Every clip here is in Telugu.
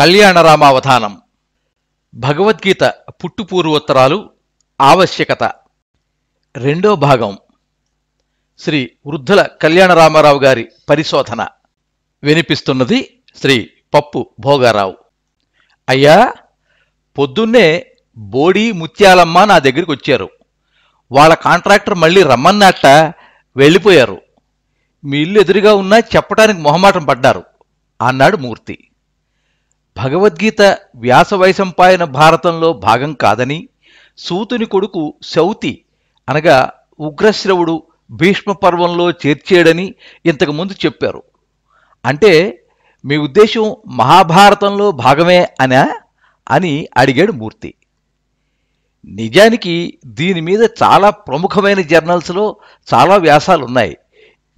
కళ్యాణరామ అవధానం భగవద్గీత పుట్టుపూర్వోత్తరాలు ఆవశ్యకత రెండో భాగం శ్రీ వృద్ధుల కళ్యాణరామారావు గారి పరిశోధన వినిపిస్తున్నది శ్రీ పప్పు భోగారావు అయ్యా పొద్దున్నే బోడి ముత్యాలమ్మ నా దగ్గరికి వచ్చారు వాళ్ళ కాంట్రాక్టర్ మళ్ళీ రమ్మన్నట్ట వెళ్ళిపోయారు మీ ఇల్లు ఎదురుగా ఉన్నా చెప్పడానికి మొహమాటం పడ్డారు అన్నాడు మూర్తి భగవద్గీత వ్యాసవైశంపాయన భారతంలో భాగం కాదని సూతుని కొడుకు శౌతి అనగా ఉగ్రశ్రవుడు భీష్మ పర్వంలో చేర్చేడని ఇంతకుముందు చెప్పారు అంటే మీ ఉద్దేశం మహాభారతంలో భాగమే అనా అని అడిగాడు మూర్తి నిజానికి దీని మీద చాలా ప్రముఖమైన జర్నల్స్లో చాలా వ్యాసాలున్నాయి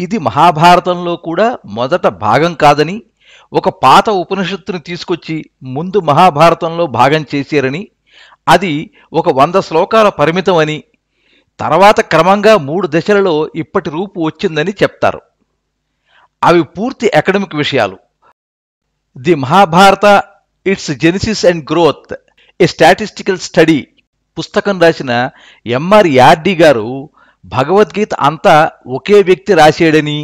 ఇది మహాభారతంలో కూడా మొదట భాగం కాదని ఒక పాత ఉపనిషత్తుని తీసుకొచ్చి ముందు మహాభారతంలో భాగం చేశారని అది ఒక వంద శ్లోకాల పరిమితమని తర్వాత క్రమంగా మూడు దశలలో ఇప్పటి రూపు వచ్చిందని చెప్తారు అవి పూర్తి అకాడమిక్ విషయాలు the Mahabharata its genesis and growth a statistical study పుస్తకం రాసిన ఎంఆర్ యార్డీ గారు భగవద్గీత అంతా ఒకే వ్యక్తి రాశాడని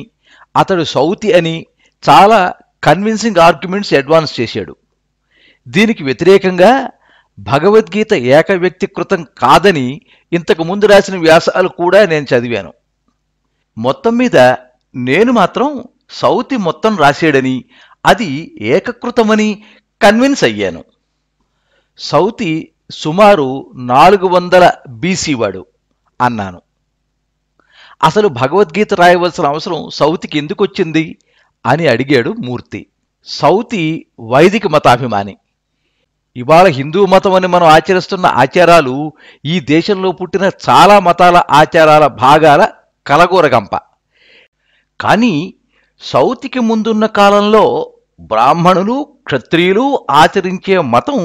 అతడు సౌతి అని చాలా కన్విన్సింగ్ ఆర్గ్యుమెంట్స్ అడ్వాన్స్ చేశాడు దీనికి వ్యతిరేకంగా భగవద్గీత ఏక వ్యక్తికృతం కాదని ఇంతకు ముందు రాసిన వ్యాసాలు కూడా నేను చదివాను మొత్తం మీద నేను మాత్రం సౌతి మొత్తం రాశాడని అది ఏకకృతమని కన్విన్స్ అయ్యాను సౌతి సుమారు నాలుగు వందల బీసీ వాడు అన్నాను అసలు భగవద్గీత రాయవలసిన అవసరం సౌతికి ఎందుకు వచ్చింది అని అడిగాడు మూర్తి సౌతి వైదిక మతాభిమాని ఇవాళ హిందూ మతం అని మనం ఆచరిస్తున్న ఆచారాలు ఈ దేశంలో పుట్టిన చాలా మతాల ఆచారాల భాగాల కలగూరగంప కానీ సౌతికి ముందున్న కాలంలో బ్రాహ్మణులు క్షత్రియులు ఆచరించే మతం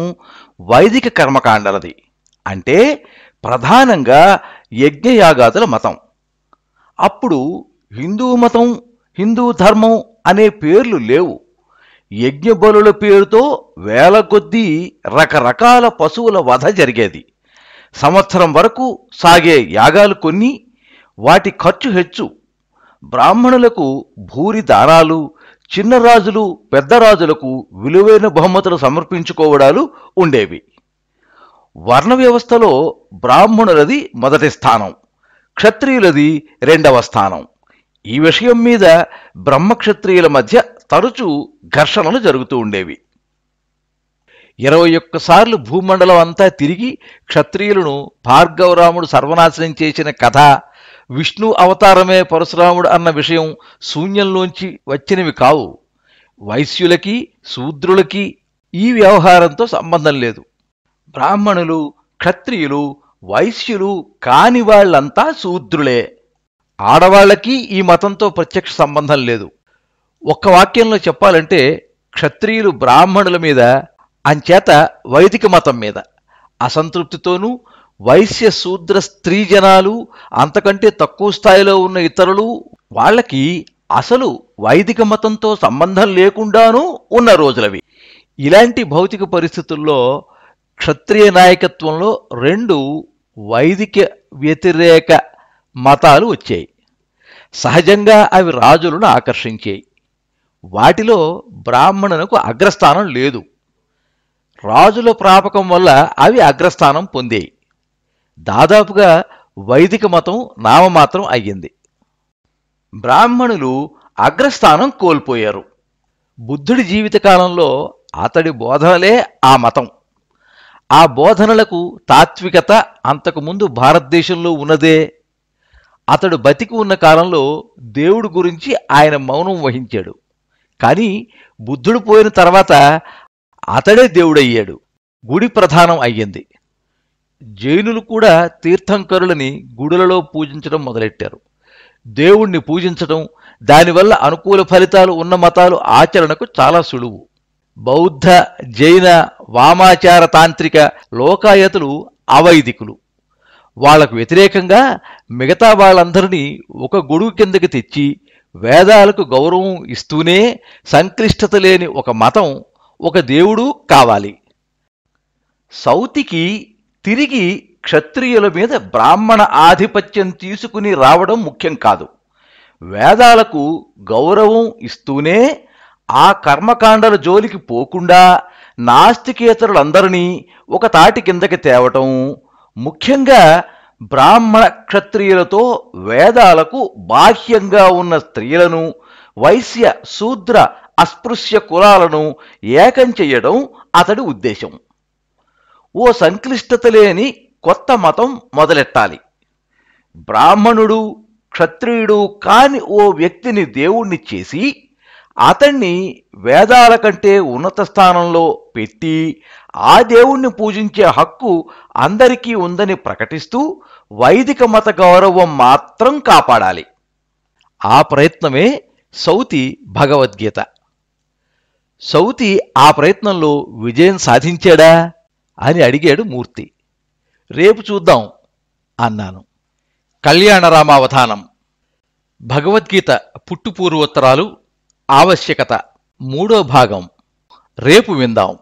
వైదిక కర్మకాండలది అంటే ప్రధానంగా యజ్ఞయాగాదుల మతం అప్పుడు హిందూ మతం హిందూ ధర్మం అనే పేర్లు లేవు యజ్ఞబలుల పేరుతో వేల కొద్దీ రకరకాల పశువుల వధ జరిగేది సంవత్సరం వరకు సాగే యాగాలు కొన్ని వాటి ఖర్చు హెచ్చు బ్రాహ్మణులకు భూరి దానాలు చిన్న రాజులు పెద్ద రాజులకు విలువైన బహుమతులు సమర్పించుకోవడాలు ఉండేవి వర్ణ వ్యవస్థలో బ్రాహ్మణులది మొదటి స్థానం క్షత్రియులది రెండవ స్థానం ఈ విషయం మీద బ్రహ్మక్షత్రియుల మధ్య తరచూ ఘర్షణలు జరుగుతూ ఉండేవి ఇరవై ఒక్కసార్లు భూమండలం అంతా తిరిగి క్షత్రియులను భార్గవరాముడు సర్వనాశనం చేసిన కథ విష్ణు అవతారమే పరశురాముడు అన్న విషయం శూన్యంలోంచి వచ్చినవి కావు వైశ్యులకి శూద్రులకి ఈ వ్యవహారంతో సంబంధం లేదు బ్రాహ్మణులు క్షత్రియులు వైశ్యులు కాని వాళ్ళంతా శూద్రులే ఆడవాళ్ళకి ఈ మతంతో ప్రత్యక్ష సంబంధం లేదు ఒక్క వాక్యంలో చెప్పాలంటే క్షత్రియులు బ్రాహ్మణుల మీద అంచేత వైదిక మతం మీద అసంతృప్తితోనూ వైశ్య శూద్ర స్త్రీ జనాలు అంతకంటే తక్కువ స్థాయిలో ఉన్న ఇతరులు వాళ్ళకి అసలు వైదిక మతంతో సంబంధం లేకుండానూ ఉన్న రోజులవి ఇలాంటి భౌతిక పరిస్థితుల్లో క్షత్రియ నాయకత్వంలో రెండు వైదిక వ్యతిరేక మతాలు వచ్చాయి సహజంగా అవి రాజులను ఆకర్షించాయి వాటిలో బ్రాహ్మణులకు అగ్రస్థానం లేదు రాజుల ప్రాపకం వల్ల అవి అగ్రస్థానం పొందాయి దాదాపుగా వైదిక మతం నామమాత్రం అయ్యింది బ్రాహ్మణులు అగ్రస్థానం కోల్పోయారు బుద్ధుడి జీవితకాలంలో అతడి బోధనలే ఆ మతం ఆ బోధనలకు తాత్వికత అంతకుముందు భారతదేశంలో ఉన్నదే అతడు బతికి ఉన్న కాలంలో దేవుడు గురించి ఆయన మౌనం వహించాడు కానీ బుద్ధుడు పోయిన తర్వాత అతడే దేవుడయ్యాడు గుడి ప్రధానం అయ్యింది జైనులు కూడా తీర్థంకరులని గుడులలో పూజించడం మొదలెట్టారు దేవుణ్ణి పూజించడం దానివల్ల అనుకూల ఫలితాలు ఉన్న మతాలు ఆచరణకు చాలా సులువు బౌద్ధ జైన వామాచార తాంత్రిక లోకాయతులు అవైదికులు వాళ్లకు వ్యతిరేకంగా మిగతా వాళ్ళందరినీ ఒక గొడుగు కిందకి తెచ్చి వేదాలకు గౌరవం ఇస్తూనే సంక్లిష్టత లేని ఒక మతం ఒక దేవుడు కావాలి సౌతికి తిరిగి క్షత్రియుల మీద బ్రాహ్మణ ఆధిపత్యం తీసుకుని రావడం ముఖ్యం కాదు వేదాలకు గౌరవం ఇస్తూనే ఆ కర్మకాండల జోలికి పోకుండా నాస్తికేతరులందరినీ ఒక తాటి కిందకి తేవటం ముఖ్యంగా బ్రాహ్మణ క్షత్రియులతో వేదాలకు బాహ్యంగా ఉన్న స్త్రీలను వైశ్య శూద్ర అస్పృశ్య కులాలను ఏకం చేయడం అతడి ఉద్దేశం ఓ సంక్లిష్టత లేని కొత్త మతం మొదలెట్టాలి బ్రాహ్మణుడు క్షత్రియుడు కాని ఓ వ్యక్తిని దేవుణ్ణి చేసి అతణ్ణి వేదాల కంటే ఉన్నత స్థానంలో పెట్టి ఆ దేవుణ్ణి పూజించే హక్కు అందరికీ ఉందని ప్రకటిస్తూ వైదిక మత గౌరవం మాత్రం కాపాడాలి ఆ ప్రయత్నమే సౌతి భగవద్గీత సౌతి ఆ ప్రయత్నంలో విజయం సాధించాడా అని అడిగాడు మూర్తి రేపు చూద్దాం అన్నాను కళ్యాణరామావధానం భగవద్గీత పుట్టుపూర్వోత్తరాలు ఆవశ్యకత మూడో భాగం రేపు విందాం